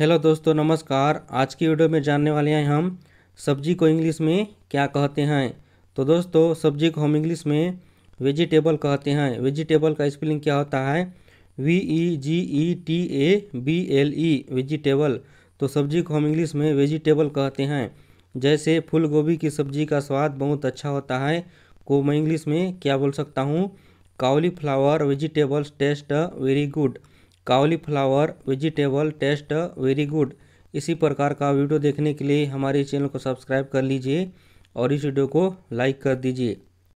hello दोस्तों नमस्कार आज की वीडियो में जानने वाले हैं हम सब्जी को इंग्लिश में क्या कहते हैं तो दोस्तों सब्जी को हम इंग्लिश में वेजिटेबल कहते हैं वेजिटेबल का स्पेलिंग क्या होता है V E G E T A B L E vegetable तो सब्जी को हम इंग्लिश में वेजिटेबल कहते हैं जैसे फूल गोभी की सब्जी का स्वाद बहुत अच्छा होता है को मैं इंग्लिश में क्या बोल सकता हूँ cauliflower vegetables taste very good flower vegetable taste very good इसी प्रकार का वीडियो देखने के लिए हमारे चैनल को सब्सक्राइब कर लीजिए और इस वीडियो को लाइक कर दीजिए